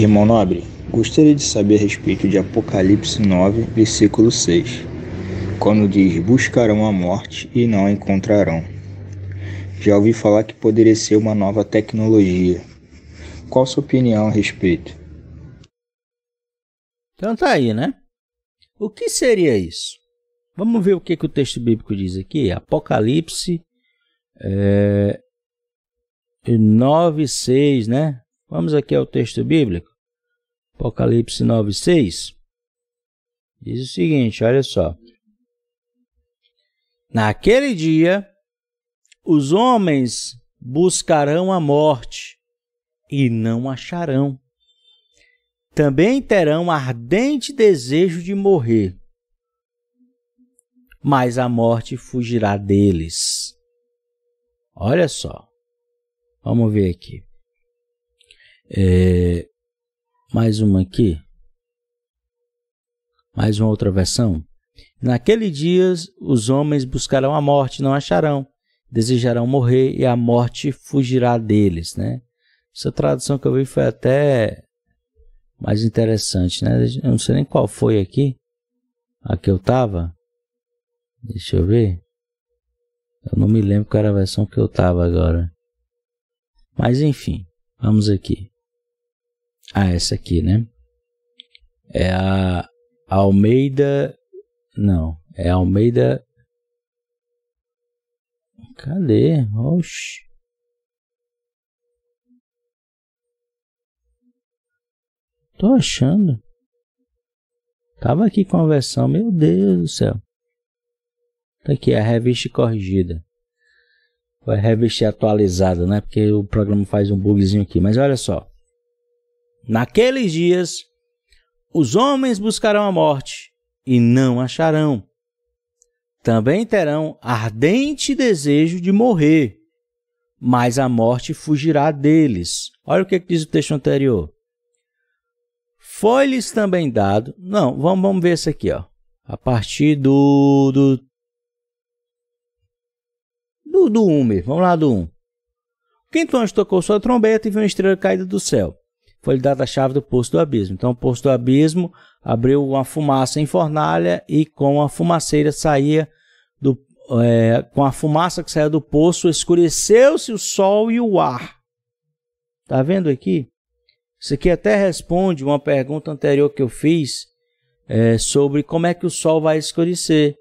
Irmão Nobre, gostaria de saber a respeito de Apocalipse 9, versículo 6, quando diz: Buscarão a morte e não a encontrarão. Já ouvi falar que poderia ser uma nova tecnologia. Qual sua opinião a respeito? Então tá aí, né? O que seria isso? Vamos ver o que, que o texto bíblico diz aqui. Apocalipse é, 9, 6, né? Vamos aqui ao texto bíblico. Apocalipse 6, diz o seguinte, olha só. Naquele dia os homens buscarão a morte e não acharão. Também terão ardente desejo de morrer, mas a morte fugirá deles. Olha só, vamos ver aqui. É, mais uma aqui. Mais uma outra versão. Naquele dia os homens buscarão a morte, não acharão. Desejarão morrer e a morte fugirá deles, né? Essa tradução que eu vi foi até mais interessante, né? Eu não sei nem qual foi aqui. A que eu tava. Deixa eu ver. Eu não me lembro qual era a versão que eu tava agora. Mas enfim, vamos aqui. Ah, essa aqui, né? É a Almeida. Não, é Almeida. Cadê? Oxi. Tô achando. Tava aqui com a versão, meu Deus do céu. Tá aqui a revista corrigida. Ou a revista atualizada, né? Porque o programa faz um bugzinho aqui. Mas olha só. Naqueles dias, os homens buscarão a morte e não acharão. Também terão ardente desejo de morrer, mas a morte fugirá deles. Olha o que é diz o texto anterior. Foi-lhes também dado. Não, vamos, vamos ver isso aqui, ó. A partir do. do do, do um mesmo. Vamos lá do 1. Um. O quinto anjo tocou sua trombeta e viu uma estrela caída do céu foi-lhe dada a chave do poço do abismo. Então, o poço do abismo abriu uma fumaça em fornalha e com a fumaceira saía do, é, com a fumaça que saía do poço, escureceu-se o sol e o ar. Tá vendo aqui? Isso aqui até responde uma pergunta anterior que eu fiz é, sobre como é que o sol vai escurecer.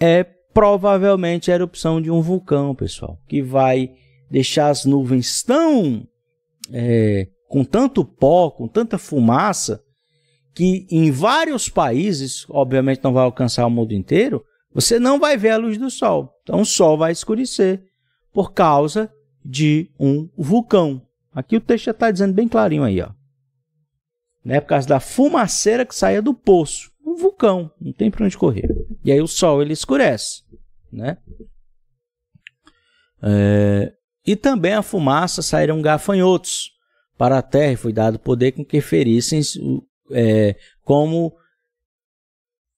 É provavelmente a erupção de um vulcão, pessoal, que vai deixar as nuvens tão é, com tanto pó, com tanta fumaça, que em vários países, obviamente não vai alcançar o mundo inteiro, você não vai ver a luz do sol. Então o sol vai escurecer por causa de um vulcão. Aqui o texto já está dizendo bem clarinho aí, ó. Né? Por causa da fumaceira que saía do poço. Um vulcão, não tem para onde correr. E aí o sol ele escurece, né? É... E também a fumaça saíram gafanhotos, para a terra foi dado poder com que ferissem é, como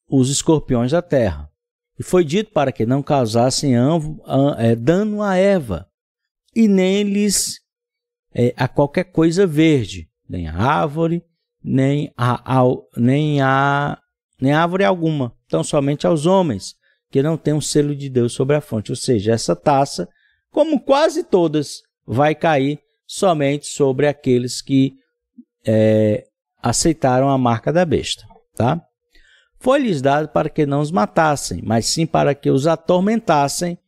os escorpiões da terra. E foi dito para que não causassem é, dano a Eva, e nem lhes é, a qualquer coisa verde, nem a árvore, nem a, nem a nem árvore alguma, tão somente aos homens, que não têm um selo de Deus sobre a fonte. Ou seja, essa taça, como quase todas, vai cair somente sobre aqueles que é, aceitaram a marca da besta. Tá? Foi-lhes dado para que não os matassem, mas sim para que os atormentassem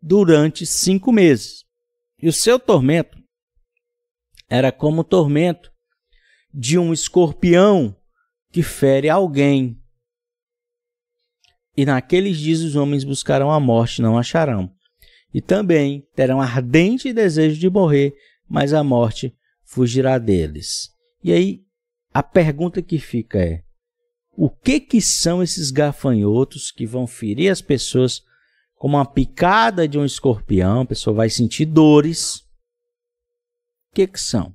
durante cinco meses. E o seu tormento era como o tormento de um escorpião que fere alguém. E naqueles dias os homens buscarão a morte, não acharão e também terão ardente desejo de morrer, mas a morte fugirá deles. E aí a pergunta que fica é: o que que são esses gafanhotos que vão ferir as pessoas como uma picada de um escorpião? A pessoa vai sentir dores. O que que são?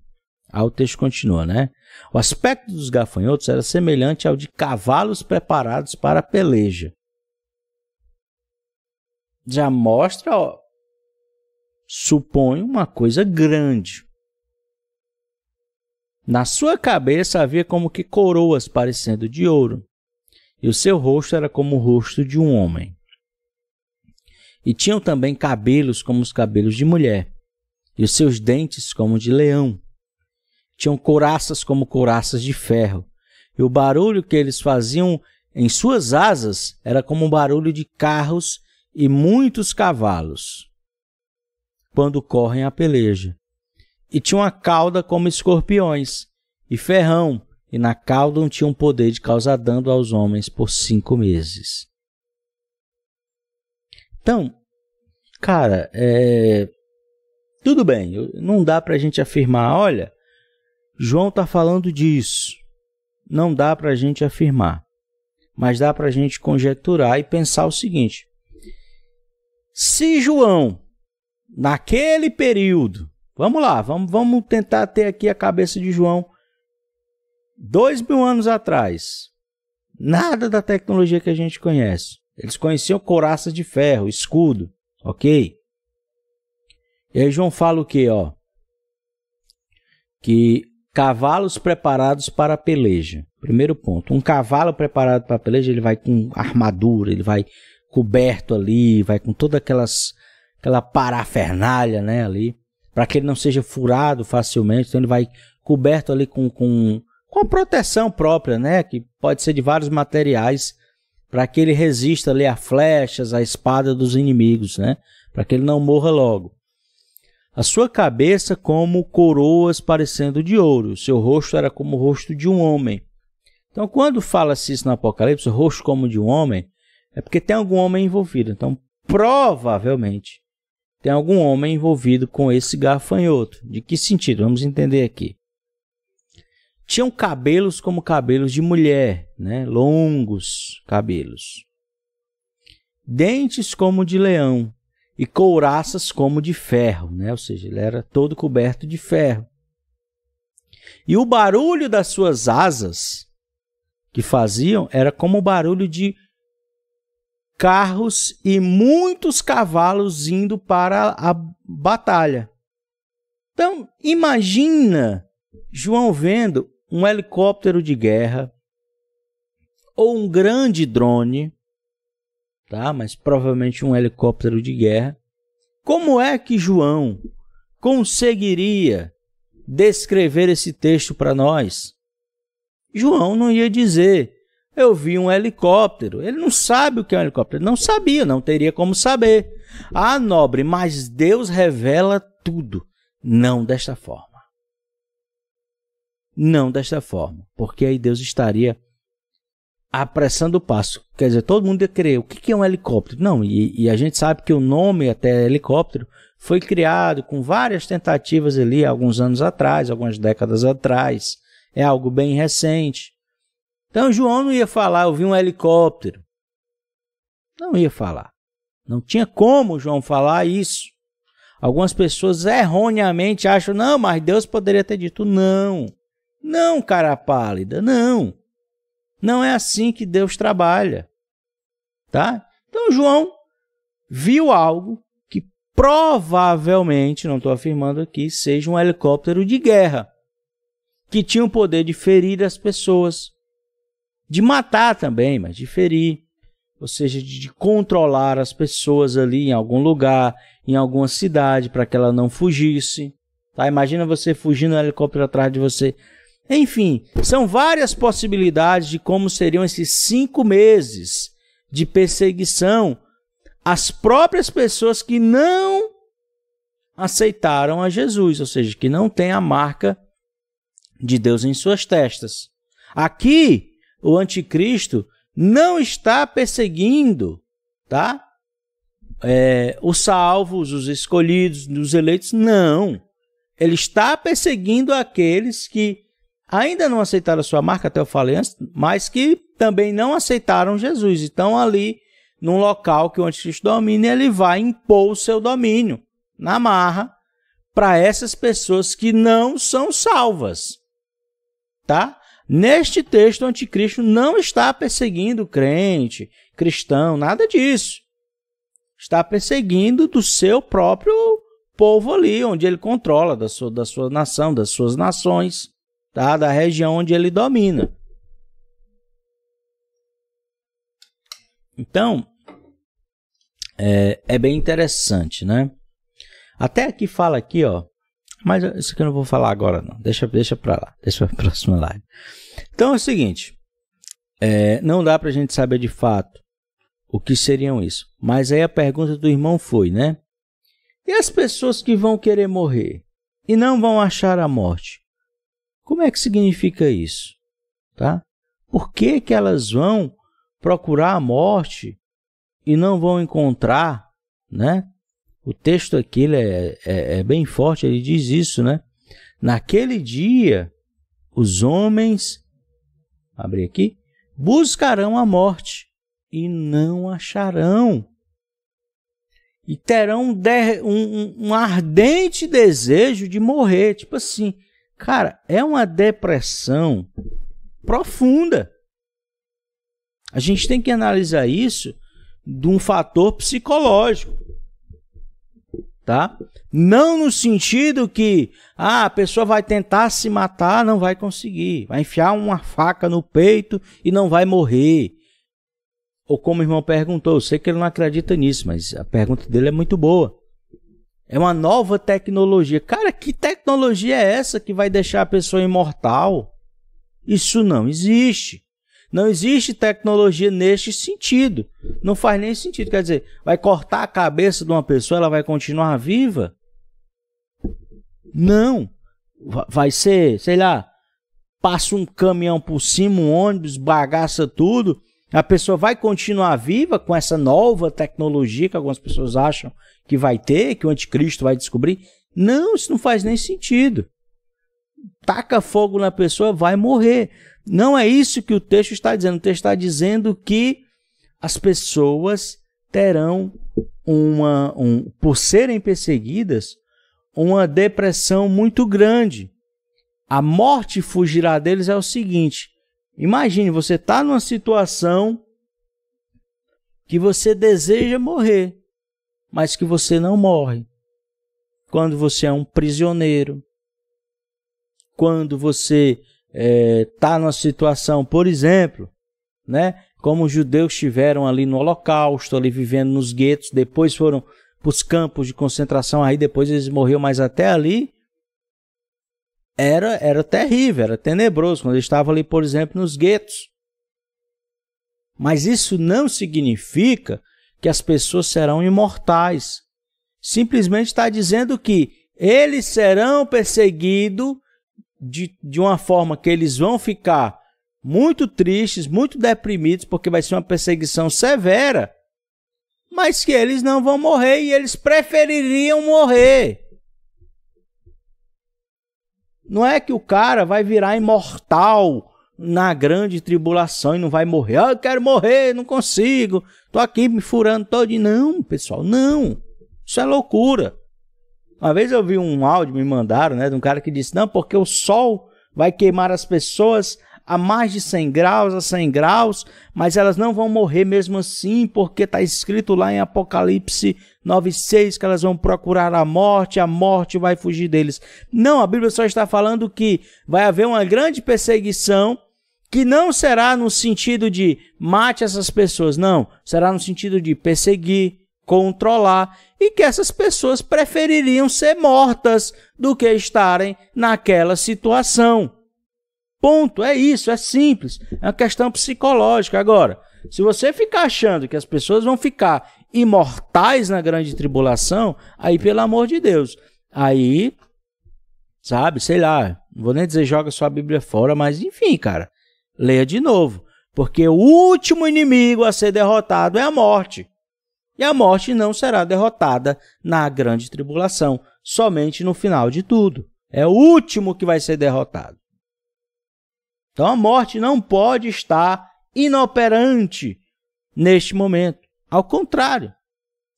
Aí o texto continua, né? O aspecto dos gafanhotos era semelhante ao de cavalos preparados para a peleja. Já mostra ó, supõe uma coisa grande. Na sua cabeça havia como que coroas parecendo de ouro, e o seu rosto era como o rosto de um homem. E tinham também cabelos como os cabelos de mulher, e os seus dentes como de leão. Tinham couraças como couraças de ferro, e o barulho que eles faziam em suas asas era como o barulho de carros e muitos cavalos quando correm a peleja. E tinham a cauda como escorpiões, e ferrão, e na cauda tinham poder de causar dano aos homens por cinco meses. Então, cara, é... tudo bem, não dá para a gente afirmar, olha, João está falando disso. Não dá para a gente afirmar, mas dá para a gente conjecturar e pensar o seguinte: se João naquele período. Vamos lá, vamos, vamos tentar ter aqui a cabeça de João. Dois mil anos atrás, nada da tecnologia que a gente conhece. Eles conheciam coraças de ferro, escudo, ok? E aí João fala o quê, ó? Que cavalos preparados para peleja. Primeiro ponto, um cavalo preparado para peleja, ele vai com armadura, ele vai coberto ali, vai com todas aquelas aquela parafernália, né, ali, para que ele não seja furado facilmente. Então ele vai coberto ali com, com, com a proteção própria, né, que pode ser de vários materiais, para que ele resista ali a flechas, a espada dos inimigos, né, para que ele não morra logo. A sua cabeça como coroas parecendo de ouro, seu rosto era como o rosto de um homem. Então, quando fala-se isso no Apocalipse, rosto como de um homem, é porque tem algum homem envolvido. Então, provavelmente, tem algum homem envolvido com esse gafanhoto. De que sentido? Vamos entender aqui. Tinham cabelos como cabelos de mulher, né? longos cabelos. Dentes como de leão e couraças como de ferro, né? ou seja, ele era todo coberto de ferro. E o barulho das suas asas que faziam era como o barulho de carros e muitos cavalos indo para a batalha. Então, imagina João vendo um helicóptero de guerra ou um grande drone, tá? Mas provavelmente um helicóptero de guerra. Como é que João conseguiria descrever esse texto para nós? João não ia dizer eu vi um helicóptero. Ele não sabe o que é um helicóptero. Ele não sabia, não teria como saber. Ah, nobre, mas Deus revela tudo. Não desta forma. Não desta forma. Porque aí Deus estaria apressando o passo. Quer dizer, todo mundo ia crer. O que é um helicóptero? Não, e, e a gente sabe que o nome até helicóptero foi criado com várias tentativas ali, alguns anos atrás, algumas décadas atrás. É algo bem recente. Então João não ia falar, eu vi um helicóptero. Não ia falar. Não tinha como João falar isso. Algumas pessoas erroneamente acham, não, mas Deus poderia ter dito não. Não, cara pálida, não. Não é assim que Deus trabalha. Tá? Então João viu algo que provavelmente, não estou afirmando aqui, seja um helicóptero de guerra que tinha o poder de ferir as pessoas, de matar também, mas de ferir, ou seja, de, de controlar as pessoas ali em algum lugar, em alguma cidade, para que ela não fugisse. Tá? Imagina você fugindo no helicóptero atrás de você. Enfim, são várias possibilidades de como seriam esses cinco meses de perseguição às próprias pessoas que não aceitaram a Jesus, ou seja, que não têm a marca de Deus em suas testas. Aqui, o anticristo, não está perseguindo, tá? É, os salvos, os escolhidos, os eleitos, não. Ele está perseguindo aqueles que ainda não aceitaram a sua marca, até eu falei antes, mas que também não aceitaram Jesus. Então, ali, num local que o anticristo domina, ele vai impor o seu domínio na marra para essas pessoas que não são salvas. Tá? Neste texto, o anticristo não está perseguindo crente, cristão, nada disso. Está perseguindo do seu próprio povo ali, onde ele controla, da sua, da sua nação, das suas nações, tá? da região onde ele domina. Então, é, é bem interessante, né? Até aqui fala aqui, ó, mas isso que eu não vou falar agora, não. Deixa, deixa pra lá. Deixa pra próxima live. Então é o seguinte. É, não dá pra gente saber de fato o que seriam isso. Mas aí a pergunta do irmão foi, né? E as pessoas que vão querer morrer e não vão achar a morte? Como é que significa isso? Tá? Por que, que elas vão procurar a morte e não vão encontrar, né? O texto aqui é, é, é bem forte, ele diz isso, né? Naquele dia, os homens, abri aqui, buscarão a morte e não acharão. E terão um, um ardente desejo de morrer. Tipo assim, cara, é uma depressão profunda. A gente tem que analisar isso de um fator psicológico tá? Não no sentido que ah, a pessoa vai tentar se matar, não vai conseguir, vai enfiar uma faca no peito e não vai morrer. Ou como o irmão perguntou, eu sei que ele não acredita nisso, mas a pergunta dele é muito boa. É uma nova tecnologia. Cara, que tecnologia é essa que vai deixar a pessoa imortal? Isso não existe. Não existe tecnologia neste sentido. Não faz nem sentido. Quer dizer, vai cortar a cabeça de uma pessoa, ela vai continuar viva? Não. Vai ser, sei lá, passa um caminhão por cima, um ônibus, bagaça tudo. A pessoa vai continuar viva com essa nova tecnologia que algumas pessoas acham que vai ter, que o anticristo vai descobrir? Não, isso não faz nem sentido taca fogo na pessoa, vai morrer. Não é isso que o texto está dizendo. O texto está dizendo que as pessoas terão uma, um, por serem perseguidas, uma depressão muito grande. A morte fugirá deles é o seguinte: imagine você está numa situação que você deseja morrer, mas que você não morre. Quando você é um prisioneiro, quando você está é, tá numa situação, por exemplo, né, como os judeus estiveram ali no Holocausto, ali vivendo nos guetos, depois foram para os campos de concentração, aí depois eles morreram, mas até ali era, era terrível, era tenebroso, quando eles estavam ali, por exemplo, nos guetos. Mas isso não significa que as pessoas serão imortais. Simplesmente está dizendo que eles serão perseguidos de, de uma forma que eles vão ficar muito tristes, muito deprimidos, porque vai ser uma perseguição severa, mas que eles não vão morrer e eles prefeririam morrer. Não é que o cara vai virar imortal na grande tribulação e não vai morrer. Oh, eu quero morrer, não consigo. Tô aqui me furando todo. Não, pessoal, não. Isso é loucura. Uma vez eu vi um áudio, me mandaram, né, de um cara que disse: Não, porque o sol vai queimar as pessoas a mais de 100 graus, a 100 graus, mas elas não vão morrer mesmo assim, porque está escrito lá em Apocalipse 9,6 que elas vão procurar a morte, a morte vai fugir deles. Não, a Bíblia só está falando que vai haver uma grande perseguição que não será no sentido de mate essas pessoas, não, será no sentido de perseguir, controlar e que essas pessoas prefeririam ser mortas do que estarem naquela situação. Ponto, é isso, é simples, é uma questão psicológica. Agora, se você ficar achando que as pessoas vão ficar imortais na grande tribulação, aí pelo amor de Deus, aí, sabe, sei lá, não vou nem dizer joga sua Bíblia fora, mas enfim, cara, leia de novo, porque o último inimigo a ser derrotado é a morte. E a morte não será derrotada na grande tribulação, somente no final de tudo. É o último que vai ser derrotado. Então a morte não pode estar inoperante neste momento. Ao contrário,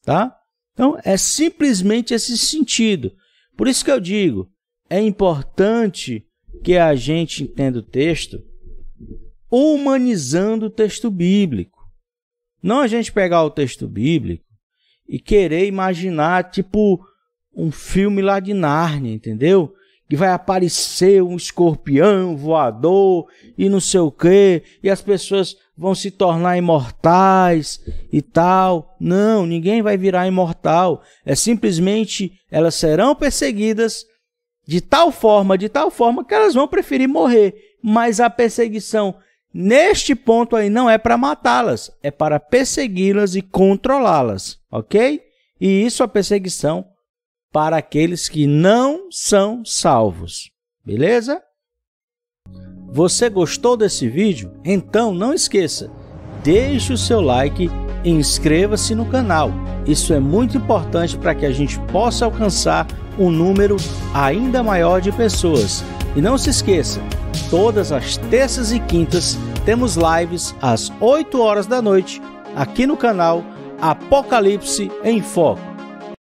tá? Então é simplesmente esse sentido. Por isso que eu digo, é importante que a gente entenda o texto humanizando o texto bíblico. Não a gente pegar o texto bíblico e querer imaginar, tipo, um filme lá de Nárnia, entendeu? Que vai aparecer um escorpião voador e não sei o quê, e as pessoas vão se tornar imortais e tal. Não, ninguém vai virar imortal. É simplesmente elas serão perseguidas de tal forma, de tal forma que elas vão preferir morrer. Mas a perseguição Neste ponto aí não é para matá-las, é para persegui-las e controlá-las, ok? E isso é perseguição para aqueles que não são salvos, beleza? Você gostou desse vídeo? Então não esqueça, deixe o seu like e inscreva-se no canal. Isso é muito importante para que a gente possa alcançar um número ainda maior de pessoas. E não se esqueça, todas as terças e quintas temos lives às 8 horas da noite aqui no canal Apocalipse em Foco.